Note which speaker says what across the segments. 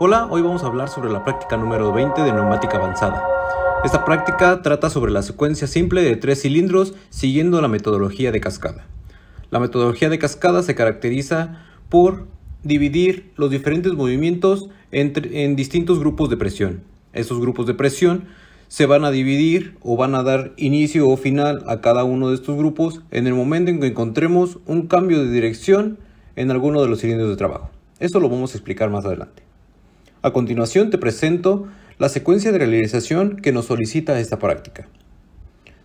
Speaker 1: Hola, hoy vamos a hablar sobre la práctica número 20 de neumática avanzada. Esta práctica trata sobre la secuencia simple de tres cilindros siguiendo la metodología de cascada. La metodología de cascada se caracteriza por dividir los diferentes movimientos en distintos grupos de presión. Esos grupos de presión se van a dividir o van a dar inicio o final a cada uno de estos grupos en el momento en que encontremos un cambio de dirección en alguno de los cilindros de trabajo. Eso lo vamos a explicar más adelante. A continuación te presento la secuencia de realización que nos solicita esta práctica.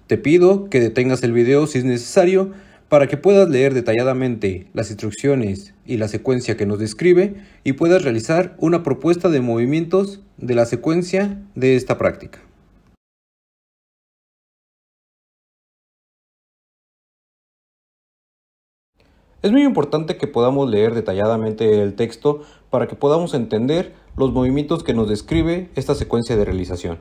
Speaker 1: Te pido que detengas el video si es necesario para que puedas leer detalladamente las instrucciones y la secuencia que nos describe y puedas realizar una propuesta de movimientos de la secuencia de esta práctica. Es muy importante que podamos leer detalladamente el texto para que podamos entender los movimientos que nos describe esta secuencia de realización.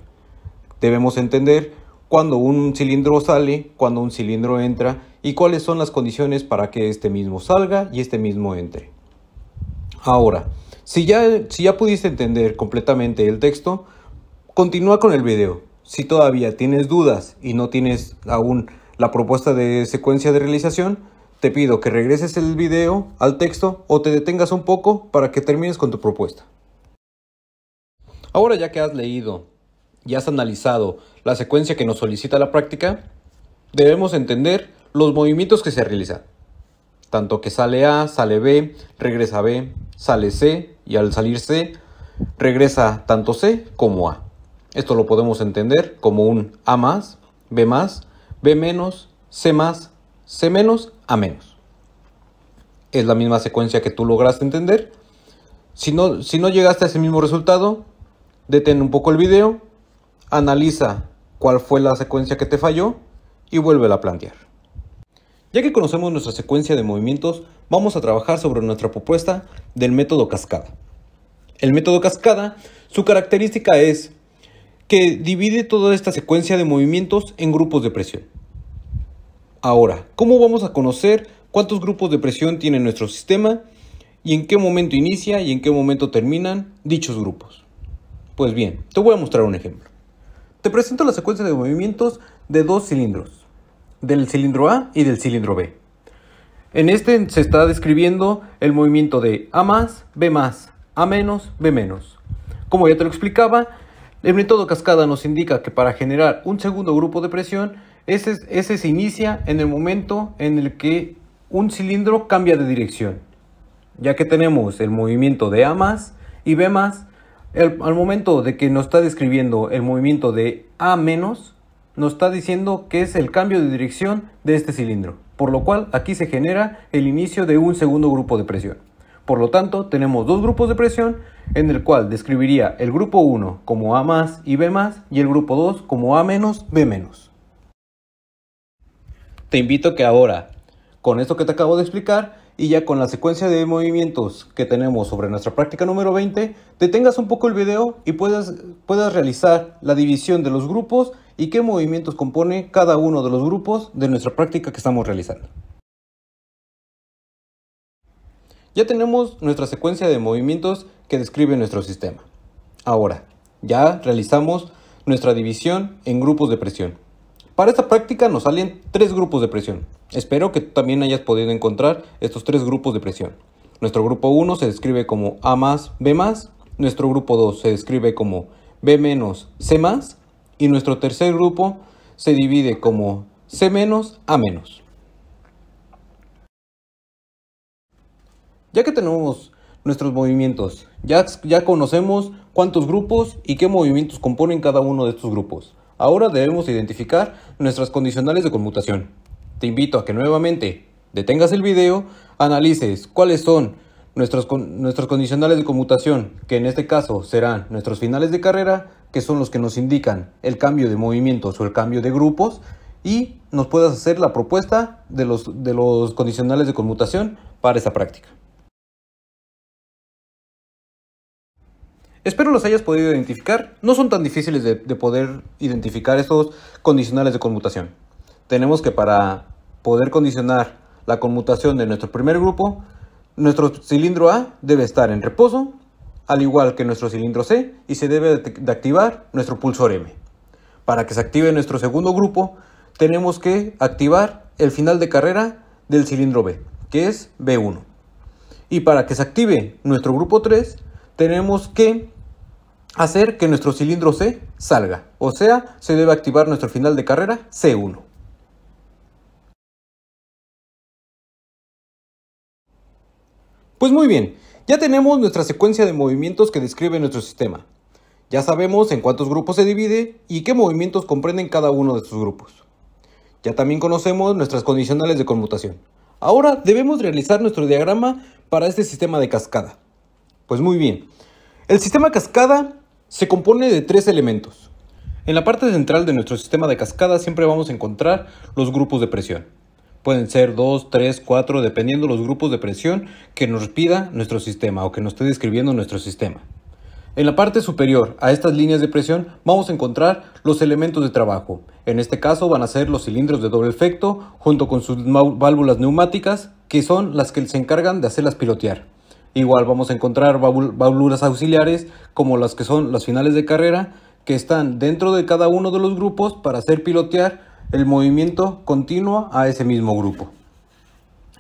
Speaker 1: Debemos entender cuándo un cilindro sale, cuándo un cilindro entra y cuáles son las condiciones para que este mismo salga y este mismo entre. Ahora, si ya, si ya pudiste entender completamente el texto, continúa con el video. Si todavía tienes dudas y no tienes aún la propuesta de secuencia de realización, te pido que regreses el video al texto o te detengas un poco para que termines con tu propuesta. Ahora ya que has leído y has analizado la secuencia que nos solicita la práctica, debemos entender los movimientos que se realizan. Tanto que sale A, sale B, regresa B, sale C y al salir C, regresa tanto C como A. Esto lo podemos entender como un A más, B más, B menos, C más, C menos, A menos. Es la misma secuencia que tú lograste entender. Si no, si no llegaste a ese mismo resultado, Detén un poco el video, analiza cuál fue la secuencia que te falló y vuélvela a plantear. Ya que conocemos nuestra secuencia de movimientos, vamos a trabajar sobre nuestra propuesta del método cascada. El método cascada, su característica es que divide toda esta secuencia de movimientos en grupos de presión. Ahora, ¿cómo vamos a conocer cuántos grupos de presión tiene nuestro sistema y en qué momento inicia y en qué momento terminan dichos grupos? Pues bien, te voy a mostrar un ejemplo. Te presento la secuencia de movimientos de dos cilindros, del cilindro A y del cilindro B. En este se está describiendo el movimiento de A más, B más, A menos, B menos. Como ya te lo explicaba, el método cascada nos indica que para generar un segundo grupo de presión, ese, se inicia en el momento en el que un cilindro cambia de dirección, ya que tenemos el movimiento de A más y B más al momento de que nos está describiendo el movimiento de A-, nos está diciendo que es el cambio de dirección de este cilindro, por lo cual aquí se genera el inicio de un segundo grupo de presión. Por lo tanto, tenemos dos grupos de presión en el cual describiría el grupo 1 como A más y B más y el grupo 2 como A menos, B menos. Te invito que ahora, con esto que te acabo de explicar, y ya con la secuencia de movimientos que tenemos sobre nuestra práctica número 20, detengas un poco el video y puedas, puedas realizar la división de los grupos y qué movimientos compone cada uno de los grupos de nuestra práctica que estamos realizando. Ya tenemos nuestra secuencia de movimientos que describe nuestro sistema. Ahora, ya realizamos nuestra división en grupos de presión. Para esta práctica nos salen tres grupos de presión. Espero que también hayas podido encontrar estos tres grupos de presión. Nuestro grupo 1 se describe como A más B más, nuestro grupo 2 se describe como B menos C más y nuestro tercer grupo se divide como C menos A menos. Ya que tenemos nuestros movimientos, ya, ya conocemos cuántos grupos y qué movimientos componen cada uno de estos grupos. Ahora debemos identificar nuestras condicionales de conmutación. Te invito a que nuevamente detengas el video, analices cuáles son nuestros, nuestros condicionales de conmutación, que en este caso serán nuestros finales de carrera, que son los que nos indican el cambio de movimientos o el cambio de grupos, y nos puedas hacer la propuesta de los, de los condicionales de conmutación para esa práctica. Espero los hayas podido identificar. No son tan difíciles de, poder identificar estos condicionales de conmutación. Tenemos que para poder condicionar la conmutación de nuestro primer grupo, nuestro cilindro A debe estar en reposo, al igual que nuestro cilindro C, y se debe de activar nuestro pulsor M. Para que se active nuestro segundo grupo, tenemos que activar el final de carrera del cilindro B, que es B1. Y para que se active nuestro grupo 3, tenemos que hacer que nuestro cilindro C salga, o sea, se debe activar nuestro final de carrera C1. Pues muy bien, ya tenemos nuestra secuencia de movimientos que describe nuestro sistema. Ya sabemos en cuántos grupos se divide y qué movimientos comprenden cada uno de estos grupos. Ya también conocemos nuestras condicionales de conmutación. Ahora debemos realizar nuestro diagrama para este sistema de cascada. Pues muy bien, el sistema cascada se compone de tres elementos. En la parte central de nuestro sistema de cascada siempre vamos a encontrar los grupos de presión. Pueden ser 2, 3, 4, dependiendo los grupos de presión que nos pida nuestro sistema o que nos esté describiendo nuestro sistema. En la parte superior a estas líneas de presión vamos a encontrar los elementos de trabajo. En este caso van a ser los cilindros de doble efecto junto con sus válvulas neumáticas que son las que se encargan de hacerlas pilotear. Igual vamos a encontrar válvulas auxiliares como las que son las finales de carrera que están dentro de cada uno de los grupos para hacer pilotear el movimiento continuo a ese mismo grupo.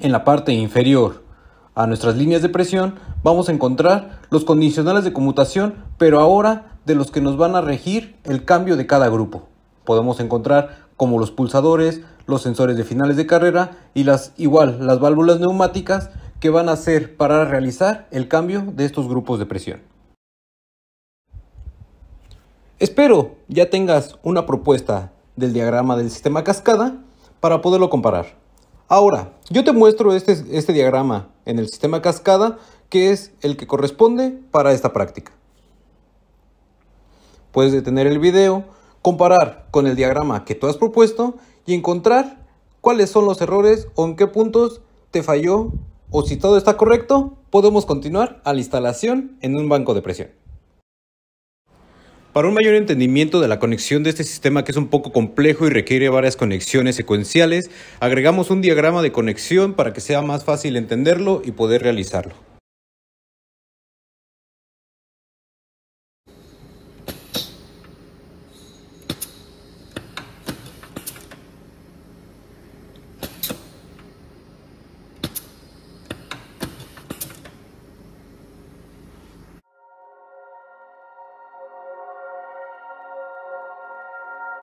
Speaker 1: En la parte inferior a nuestras líneas de presión vamos a encontrar los condicionales de conmutación, pero ahora de los que nos van a regir el cambio de cada grupo. Podemos encontrar como los pulsadores, los sensores de finales de carrera y las igual las válvulas neumáticas que van a hacer para realizar el cambio de estos grupos de presión. Espero ya tengas una propuesta del diagrama del sistema cascada para poderlo comparar. Ahora, yo te muestro este, este diagrama en el sistema cascada que es el que corresponde para esta práctica. Puedes detener el video, comparar con el diagrama que tú has propuesto y encontrar cuáles son los errores o en qué puntos te falló o si todo está correcto, podemos continuar a la instalación en un banco de presión. Para un mayor entendimiento de la conexión de este sistema que es un poco complejo y requiere varias conexiones secuenciales, agregamos un diagrama de conexión para que sea más fácil entenderlo y poder realizarlo.